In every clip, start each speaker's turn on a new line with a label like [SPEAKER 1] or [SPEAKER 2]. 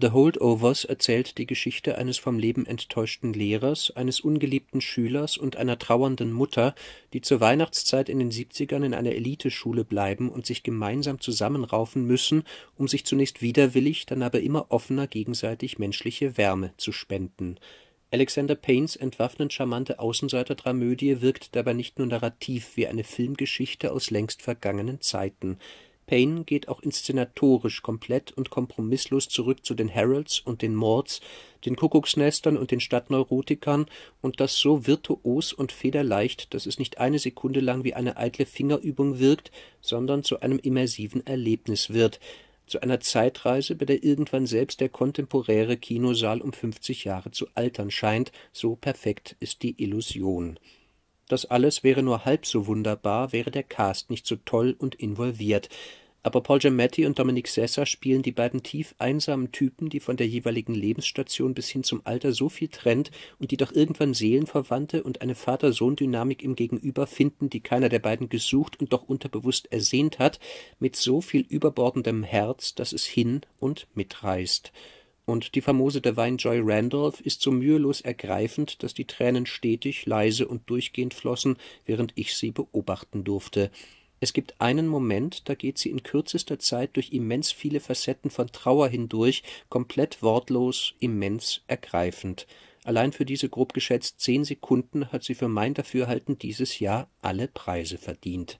[SPEAKER 1] The Holdovers erzählt die Geschichte eines vom Leben enttäuschten Lehrers, eines ungeliebten Schülers und einer trauernden Mutter, die zur Weihnachtszeit in den 70ern in einer Eliteschule bleiben und sich gemeinsam zusammenraufen müssen, um sich zunächst widerwillig, dann aber immer offener gegenseitig menschliche Wärme zu spenden. Alexander Paynes entwaffnend charmante Außenseitertragödie wirkt dabei nicht nur narrativ wie eine Filmgeschichte aus längst vergangenen Zeiten Payne geht auch inszenatorisch komplett und kompromisslos zurück zu den Heralds und den Mords, den Kuckucksnestern und den Stadtneurotikern und das so virtuos und federleicht, dass es nicht eine Sekunde lang wie eine eitle Fingerübung wirkt, sondern zu einem immersiven Erlebnis wird, zu einer Zeitreise, bei der irgendwann selbst der kontemporäre Kinosaal um 50 Jahre zu altern scheint, so perfekt ist die Illusion das alles wäre nur halb so wunderbar, wäre der Cast nicht so toll und involviert. Aber Paul Giamatti und Dominic Sessa spielen die beiden tief einsamen Typen, die von der jeweiligen Lebensstation bis hin zum Alter so viel trennt und die doch irgendwann Seelenverwandte und eine Vater-Sohn-Dynamik im Gegenüber finden, die keiner der beiden gesucht und doch unterbewusst ersehnt hat, mit so viel überbordendem Herz, dass es hin und mitreißt und die Famose der Wein Joy Randolph ist so mühelos ergreifend, dass die Tränen stetig, leise und durchgehend flossen, während ich sie beobachten durfte. Es gibt einen Moment, da geht sie in kürzester Zeit durch immens viele Facetten von Trauer hindurch, komplett wortlos, immens ergreifend. Allein für diese grob geschätzt zehn Sekunden hat sie für mein Dafürhalten dieses Jahr alle Preise verdient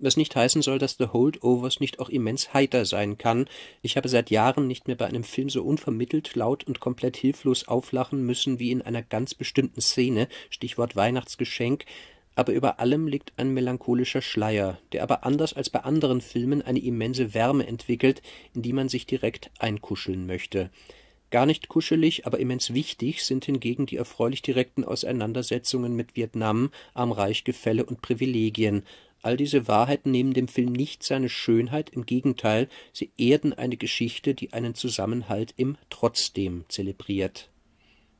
[SPEAKER 1] was nicht heißen soll, dass The Holdovers nicht auch immens heiter sein kann. Ich habe seit Jahren nicht mehr bei einem Film so unvermittelt, laut und komplett hilflos auflachen müssen wie in einer ganz bestimmten Szene, Stichwort Weihnachtsgeschenk, aber über allem liegt ein melancholischer Schleier, der aber anders als bei anderen Filmen eine immense Wärme entwickelt, in die man sich direkt einkuscheln möchte. Gar nicht kuschelig, aber immens wichtig sind hingegen die erfreulich direkten Auseinandersetzungen mit Vietnam, am Reich und Privilegien, All diese Wahrheiten nehmen dem Film nicht seine Schönheit, im Gegenteil, sie erden eine Geschichte, die einen Zusammenhalt im Trotzdem zelebriert.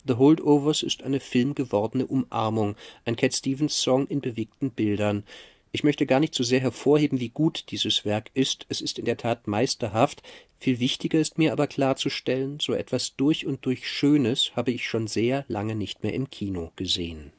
[SPEAKER 1] The Holdovers ist eine filmgewordene Umarmung, ein Cat Stevens Song in bewegten Bildern. Ich möchte gar nicht so sehr hervorheben, wie gut dieses Werk ist, es ist in der Tat meisterhaft, viel wichtiger ist mir aber klarzustellen, so etwas durch und durch Schönes habe ich schon sehr lange nicht mehr im Kino gesehen